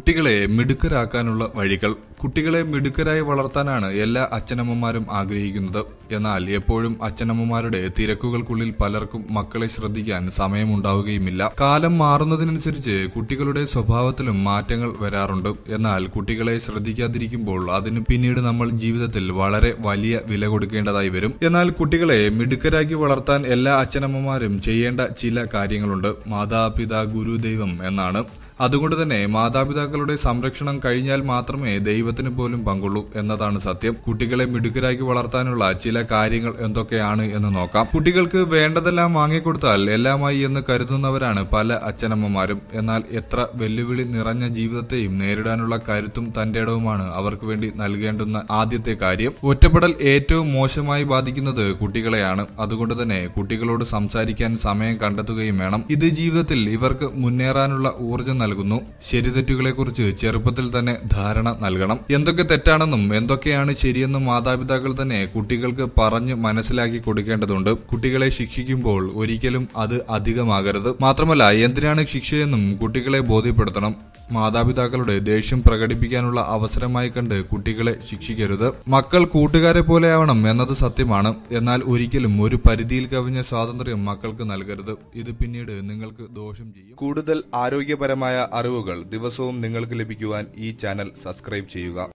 കുട്ടികളെ മിടുക്കരാക്കാനുള്ള വഴികൾ കുട്ടികളെ മിടുക്കരായി വളർത്താനാണ് എല്ലാ അച്ഛനമ്മമാരും ആഗ്രഹിക്കുന്നത് എന്നാൽ എപ്പോഴും അച്ഛനമ്മമാരുടെ തിരക്കുകൾക്കുള്ളിൽ പലർക്കും മക്കളെ ശ്രദ്ധിക്കാൻ സമയമുണ്ടാവുകയുമില്ല കാലം മാറുന്നതിനനുസരിച്ച് കുട്ടികളുടെ സ്വഭാവത്തിലും മാറ്റങ്ങൾ വരാറുണ്ട് എന്നാൽ കുട്ടികളെ ശ്രദ്ധിക്കാതിരിക്കുമ്പോൾ അതിന് പിന്നീട് നമ്മൾ ജീവിതത്തിൽ വളരെ വലിയ വില കൊടുക്കേണ്ടതായി വരും എന്നാൽ കുട്ടികളെ മിടുക്കരാക്കി വളർത്താൻ എല്ലാ അച്ഛനമ്മമാരും ചെയ്യേണ്ട ചില കാര്യങ്ങളുണ്ട് മാതാപിതാ ഗുരുദൈവം എന്നാണ് അതുകൊണ്ട് തന്നെ മാതാപിതാക്കളുടെ സംരക്ഷണം കഴിഞ്ഞാൽ മാത്രമേ ദൈവ ദൈവത്തിന് പോലും പങ്കുള്ളൂ എന്നതാണ് സത്യം കുട്ടികളെ മിടുക്കരാക്കി വളർത്താനുള്ള ചില കാര്യങ്ങൾ എന്തൊക്കെയാണ് എന്ന് നോക്കാം കുട്ടികൾക്ക് വേണ്ടതെല്ലാം വാങ്ങിക്കൊടുത്താൽ എല്ലാമായി എന്ന് കരുതുന്നവരാണ് പല അച്ഛനമ്മമാരും എന്നാൽ എത്ര വെല്ലുവിളി നിറഞ്ഞ ജീവിതത്തെയും നേരിടാനുള്ള കരുത്തും തന്റേടവുമാണ് അവർക്ക് വേണ്ടി നൽകേണ്ടുന്ന ആദ്യത്തെ കാര്യം ഒറ്റപ്പെടൽ ഏറ്റവും മോശമായി ബാധിക്കുന്നത് കുട്ടികളെയാണ് അതുകൊണ്ട് തന്നെ കുട്ടികളോട് സംസാരിക്കാൻ സമയം കണ്ടെത്തുകയും വേണം ഇത് ജീവിതത്തിൽ ഇവർക്ക് മുന്നേറാനുള്ള ഊർജ്ജം നൽകുന്നു ശരിതെറ്റുകളെക്കുറിച്ച് ചെറുപ്പത്തിൽ തന്നെ ധാരണ നൽകണം എന്തൊക്കെ തെറ്റാണെന്നും എന്തൊക്കെയാണ് ശരിയെന്നും മാതാപിതാക്കൾ തന്നെ കുട്ടികൾക്ക് പറഞ്ഞ് മനസ്സിലാക്കി കൊടുക്കേണ്ടതുണ്ട് കുട്ടികളെ ശിക്ഷിക്കുമ്പോൾ ഒരിക്കലും അത് അധികമാകരുത് മാത്രമല്ല എന്തിനാണ് ശിക്ഷയെന്നും കുട്ടികളെ ബോധ്യപ്പെടുത്തണം മാതാപിതാക്കളുടെ ദേഷ്യം പ്രകടിപ്പിക്കാനുള്ള അവസരമായി കണ്ട് കുട്ടികളെ ശിക്ഷിക്കരുത് മക്കൾ കൂട്ടുകാരെ പോലെയാവണം എന്നത് സത്യമാണ് എന്നാൽ ഒരിക്കലും ഒരു പരിധിയിൽ കവിഞ്ഞ സ്വാതന്ത്ര്യം മക്കൾക്ക് നൽകരുത് ഇത് പിന്നീട് നിങ്ങൾക്ക് ദോഷം ചെയ്യും കൂടുതൽ ആരോഗ്യപരമായ അറിവുകൾ ദിവസവും നിങ്ങൾക്ക് ലഭിക്കുവാൻ ഈ ചാനൽ സബ്സ്ക്രൈബ് ചെയ്യുക That.